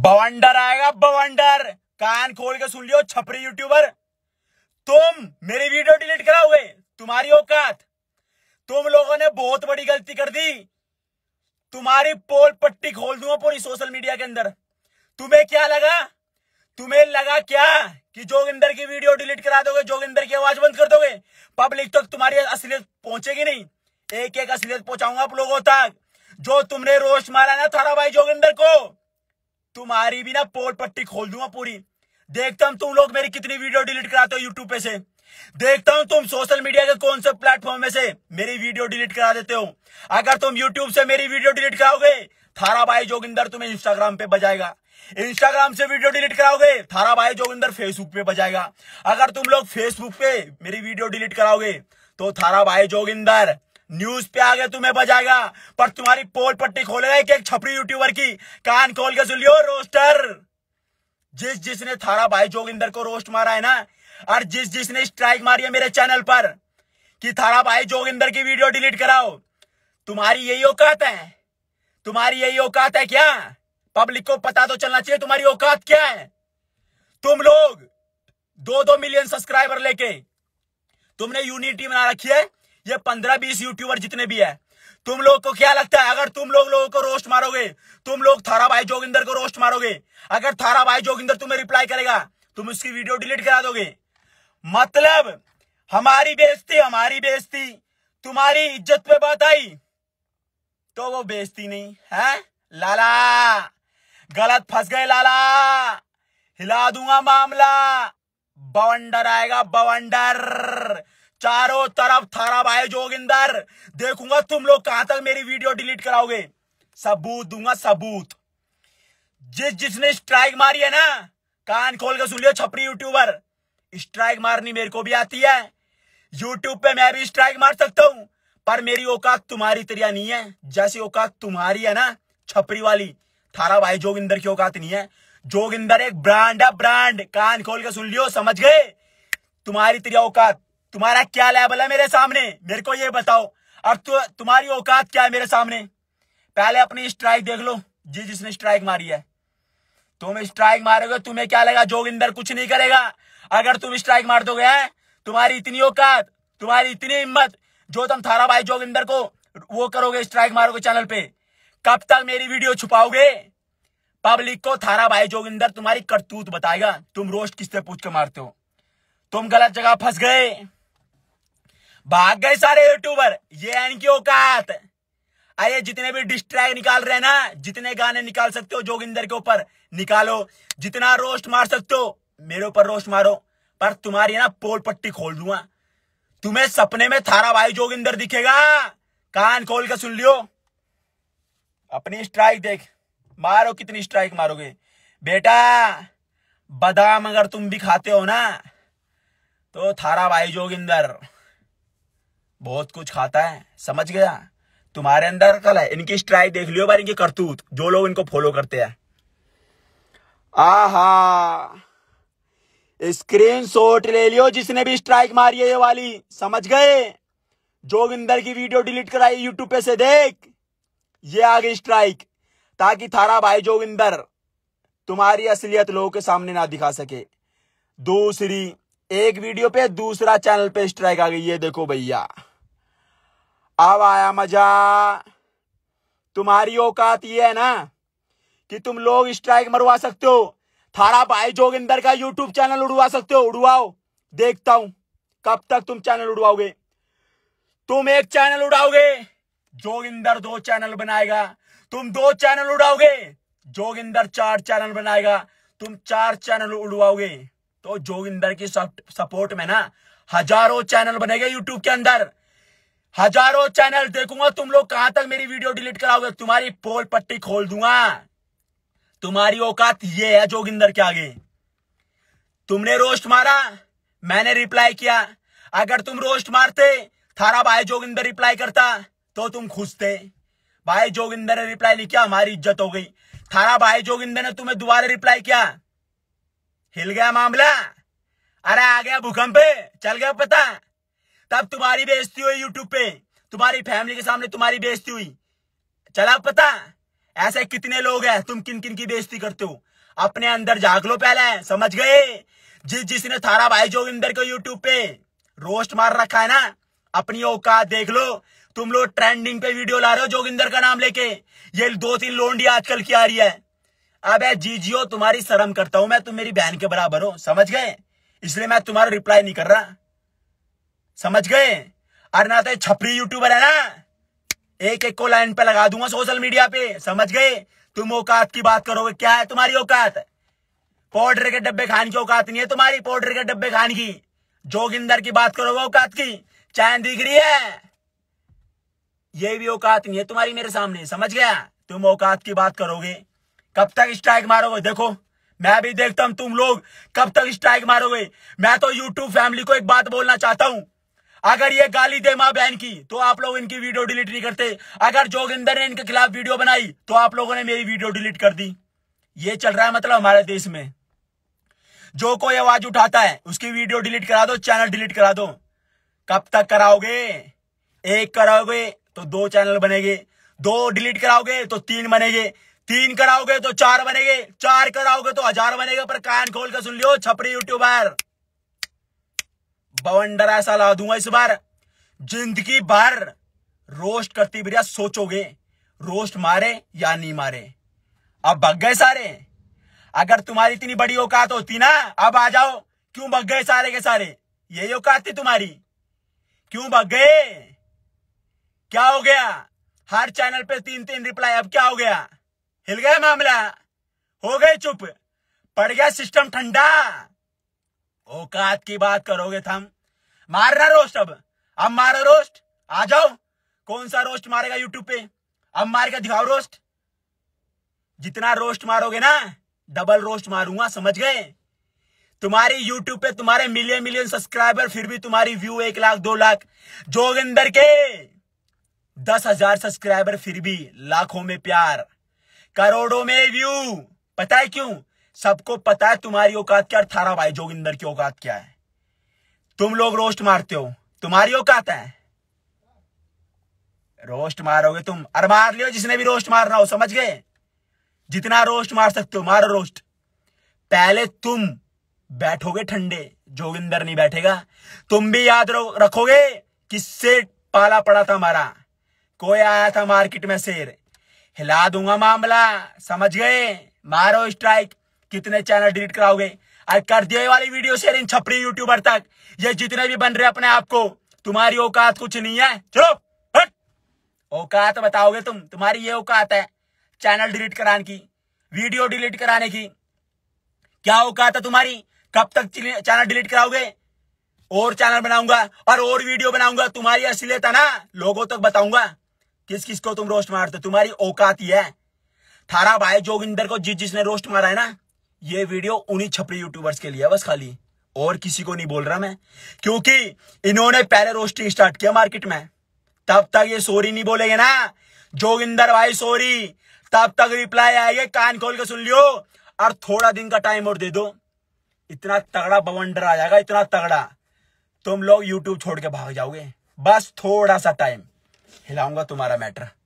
बवंडर आएगा बवंडर कान खोल के सुन लियो छपरी यूट्यूबर तुम मेरी वीडियो डिलीट कराओगे तुम्हारी औकात तुम लोगों ने बहुत बड़ी गलती कर दी तुम्हारी पोल पट्टी खोल दूंगा पूरी सोशल मीडिया के अंदर तुम्हें क्या लगा तुम्हें लगा क्या कि जोगिंदर की वीडियो डिलीट करा दोगे जोगिंदर की आवाज बंद कर दोगे पब्लिक तक तो तुम्हारी असलियत पहुंचेगी नहीं एक एक असलियत पहुंचाऊंगा आप लोगों तक जो तुमने रोश मारा ना थारा भाई जोगिंदर को तुम्हारी भी ना पोल पट्टी खोल दूंगा पूरी देखता हूं तुम लोग मेरी कितनी वीडियो डिलीट कराते हो यूट्यूब पे से देखता हूं तुम सोशल मीडिया के कौन से प्लेटफॉर्म में से मेरी वीडियो डिलीट करा देते हो अगर तुम यूट्यूब से मेरी वीडियो डिलीट कराओगे थारा भाई जोगिंदर तुम्हें इंस्टाग्राम पे बजाएगा इंस्टाग्राम से वीडियो डिलीट कराओगे थारा भाई जोगिंदर फेसबुक पे बजाएगा अगर तुम लोग फेसबुक पे मेरी वीडियो डिलीट कराओगे तो थारा भाई जोगिंदर न्यूज पे आगे तुम्हें बजाएगा पर तुम्हारी पोल पट्टी खोलेगा एक एक छपरी यूट्यूबर की कान खोल के सुन रोस्टर जिस जिसने थारा भाई जोगिंदर को रोस्ट मारा है ना और जिस जिसने स्ट्राइक मारी है मेरे चैनल पर कि थारा भाई जोगिंदर की वीडियो डिलीट कराओ तुम्हारी यही औकात है तुम्हारी यही औकात है क्या पब्लिक को पता तो चलना चाहिए तुम्हारी औकात क्या है तुम लोग दो दो मिलियन सब्सक्राइबर लेके तुमने यूनिटी बना रखी है ये पंद्रह बीस यूट्यूबर जितने भी है तुम लोग को क्या लगता है अगर तुम लोग लोगों को रोस्ट मारोगे तुम लोग थारा भाई जोगिंदर को रोस्ट मारोगे अगर थारा भाई जोगिंदर तुम्हें रिप्लाई करेगा तुम उसकी वीडियो डिलीट करा दोगे मतलब हमारी बेजती हमारी बेजती तुम्हारी इज्जत पे बात आई तो वो बेजती नहीं है लाला गलत फंस गए लाला हिला दूंगा मामला बवंडर आएगा बवंडर चारों तरफ थारा भाई जोगिंदर देखूंगा तुम लोग कहां तक मेरी वीडियो डिलीट कराओगे सबूत दूंगा सबूत जिस जिसने स्ट्राइक मारी है ना कान खोल के सुन लियो छपरी यूट्यूबर स्ट्राइक मारनी मेरे को भी आती है यूट्यूब पे मैं भी स्ट्राइक मार सकता हूं पर मेरी औकात तुम्हारी तरिया नहीं है जैसी औकात तुम्हारी है ना छपरी वाली थारा भाई जोगिंदर की औकात नहीं है जोगिंदर एक ब्रांड है ब्रांड कान खोल के सुन लियो समझ गए तुम्हारी तरिया औकात तुम्हारा क्या लेवल है मेरे सामने मेरे को ये बताओ अब तो तुम्हारी औकात क्या है मेरे सामने पहले अपनी स्ट्राइक देख लो जी जिसने स्ट्राइक मारी है तुम स्ट्राइक मारोगे तुम्हें क्या लगा जोगिंदर कुछ नहीं करेगा अगर तुम स्ट्राइक मार दोगे है तुम्हारी इतनी औकात तुम्हारी इतनी हिम्मत जो तुम थारा भाई जोगिंदर को वो करोगे स्ट्राइक मारोगे चैनल पे कब तक मेरी वीडियो छुपाओगे पब्लिक को थारा भाई जोगिंदर तुम्हारी करतूत बताएगा तुम रोस्ट किससे पूछ के मारते हो तुम गलत जगह फंस गए भाग गए सारे यूट्यूबर ये इनकी औकात अरे जितने भी डिस्ट्रैक निकाल रहे ना जितने गाने निकाल सकते हो जोगिंदर के ऊपर निकालो जितना रोस्ट मार सकते हो मेरे ऊपर रोस्ट मारो पर तुम्हारी ना पोल पट्टी खोल दूंगा तुम्हें सपने में थारा भाई जोगिंदर दिखेगा कान खोल के सुन लियो अपनी स्ट्राइक देख मारो कितनी स्ट्राइक मारोगे बेटा बादाम अगर तुम भी खाते हो ना तो थारा भाई जोगिंदर बहुत कुछ खाता है समझ गया तुम्हारे अंदर कल है इनकी स्ट्राइक देख लियो बार इनकी करतूत जो लोग इनको फॉलो करते हैं आहा स्क्रीन शॉट ले लियो जिसने भी स्ट्राइक मारी है ये वाली समझ गए जोगिंदर की वीडियो डिलीट कराई यूट्यूब पे से देख ये आ गई स्ट्राइक ताकि थारा भाई जोगिंदर तुम्हारी असलियत लोगों के सामने ना दिखा सके दूसरी एक वीडियो पे दूसरा चैनल पे स्ट्राइक आ गई है देखो भैया अब आया मजा तुम्हारी औकात ये है ना कि तुम लोग स्ट्राइक मरवा सकते हो थारा भाई जोगिंदर का यूट्यूब चैनल उड़वा सकते हो उड़वाओ देखता हूं कब तक तुम चैनल उड़वाओगे तुम एक चैनल उड़ाओगे जोगिंदर दो चैनल बनाएगा तुम दो चैनल उड़ाओगे जोगिंदर चार चैनल बनाएगा तुम चार चैनल उड़वाओगे तो जोगिंदर की सपोर्ट में ना हजारों चैनल बनेगा यूट्यूब के अंदर हजारों चैनल देखूंगा तुम लोग कहां तक मेरी वीडियो डिलीट कराओगे तुम्हारी पोल पट्टी खोल दूंगा तुम्हारी औकात ये है जोगिंदर के आगे तुमने रोस्ट मारा मैंने रिप्लाई किया अगर तुम रोस्ट मारते थारा भाई जोगिंदर रिप्लाई करता तो तुम खुशते भाई जोगिंदर ने रिप्लाई नहीं किया हमारी इज्जत हो गई थारा भाई जोगिंदर ने तुम्हें दोबारा रिप्लाई किया हिल गया मामला अरे आ गया भूकंप चल गया पता तब तुम्हारी बेजती हुई यूट्यूब पे तुम्हारी फैमिली के सामने तुम्हारी बेजती हुई चला पता ऐसे कितने लोग हैं तुम किन किन की बेजती करते हो अपने अंदर जाग लो पहले समझ गए जिस जिसने थारा भाई जोगिंदर को यूट्यूब पे रोस्ट मार रखा है ना अपनी औकात देख लो तुम लोग ट्रेंडिंग पे वीडियो ला रहे हो जोगिंदर का नाम लेके ये दो तीन लोंडी आजकल की आ रही है जी जीजियो तुम्हारी शर्म करता हूं मैं तुम मेरी बहन के बराबर हो समझ गए इसलिए मैं तुम्हारा रिप्लाई नहीं कर रहा समझ गए अरे ना तो छपरी यूट्यूबर है ना एक एक को लाइन पे लगा दूंगा सोशल मीडिया पे समझ गए तुम औकात की बात करोगे क्या है तुम्हारी औकात पाउडर के डब्बे खाने की औकात नहीं है तुम्हारी पाउडर के डब्बे खाने की जोगिंदर की बात करोगे औकात की चैन दिख रही है ये भी औकात नहीं है तुम्हारी मेरे सामने समझ गया तुम औकात की बात करोगे कब तक स्ट्राइक मारोगे देखो मैं भी देखता हूं तुम लोग कब तक स्ट्राइक मारोगे मैं तो यूट्यूब फैमिली को एक बात बोलना चाहता हूं अगर ये गाली दे माँ बहन की तो आप लोग इनकी वीडियो डिलीट नहीं करते अगर जोगिंदर ने इनके खिलाफ वीडियो बनाई तो आप लोगों ने मेरी वीडियो डिलीट कर दी ये चल रहा है मतलब हमारे देश में जो कोई आवाज उठाता है उसकी वीडियो डिलीट करा दो चैनल डिलीट करा दो कब तक कराओगे एक कराओगे तो दो चैनल बनेंगे दो डिलीट कराओगे तो तीन बनेंगे तीन कराओगे तो चार बनेंगे चार कराओगे तो हजार बनेगा पर कान खोल कर सुन लियो छपरी यूट्यूबर बवंडर ऐसा ला दूंगा इस बार जिंदगी भर रोस्ट करती भैया सोचोगे रोस्ट मारे या नहीं मारे अब भग गए सारे अगर तुम्हारी इतनी बड़ी औकात होती ना अब आ जाओ क्यों भग गए सारे के सारे यही औकात थी तुम्हारी क्यों भग गए क्या हो गया हर चैनल पे तीन तीन रिप्लाई अब क्या हो गया हिल गया मामला हो गए चुप पड़ गया सिस्टम ठंडा औकात की बात करोगे थम रहा रोस्ट अब अब मारो रोस्ट आ जाओ कौन सा रोस्ट मारेगा यूट्यूब पे अब मारेगा दिखाओ रोस्ट जितना रोस्ट मारोगे ना डबल रोस्ट मारूंगा समझ गए तुम्हारी यूट्यूब पे तुम्हारे मिलियन मिलियन सब्सक्राइबर फिर भी तुम्हारी व्यू एक लाख दो लाख जोगिंदर के दस हजार सब्सक्राइबर फिर भी लाखों में प्यार करोड़ों में व्यू पता है क्यों सबको पता है तुम्हारी औकात क्या थारा भाई जोगिंदर की औकात क्या है तुम लोग रोस्ट मारते हो तुम्हारी औकात है रोस्ट मारोगे तुम अरे मार लियो जिसने भी रोस्ट मारना हो समझ गए जितना रोस्ट मार सकते हो मारो रोस्ट पहले तुम बैठोगे ठंडे जोगिंदर नहीं बैठेगा तुम भी याद रखोगे किससे पाला पड़ा था हमारा कोई आया था मार्केट में शेर हिला दूंगा मामला समझ गए मारो स्ट्राइक कितने चैनल डिलीट कराओगे आज कर दिए वाली वीडियो शेयरिंग छपरी यूट्यूबर तक ये जितने भी बन रहे अपने आप को तुम्हारी औकात कुछ नहीं है चलो औकात बताओगे तुम तुम्हारी ये औकात है चैनल डिलीट कराने की वीडियो डिलीट कराने की क्या औकात है तुम्हारी कब तक चैनल डिलीट कराओगे और चैनल बनाऊंगा और और वीडियो बनाऊंगा तुम्हारी असलियत है ना लोगों तक बताऊंगा किस किस को तुम रोस्ट मारते तुम्हारी औकात ही है थारा भाई जोगिंदर को जिस जिसने रोस्ट मारा है ना ये वीडियो उन्हीं छपरी यूट्यूबर्स के लिए बस खाली और किसी को नहीं बोल रहा मैं क्योंकि इन्होंने पहले रोस्टिंग स्टार्ट किया मार्केट में तब तक ये सोरी नहीं बोलेगे ना जोगिंदर भाई सोरी तब तक रिप्लाई आएगा कान खोल के सुन लियो और थोड़ा दिन का टाइम और दे दो इतना तगड़ा बवंडर आ जाएगा इतना तगड़ा तुम लोग यूट्यूब छोड़ के भाग जाओगे बस थोड़ा सा टाइम हिलाऊंगा तुम्हारा मैटर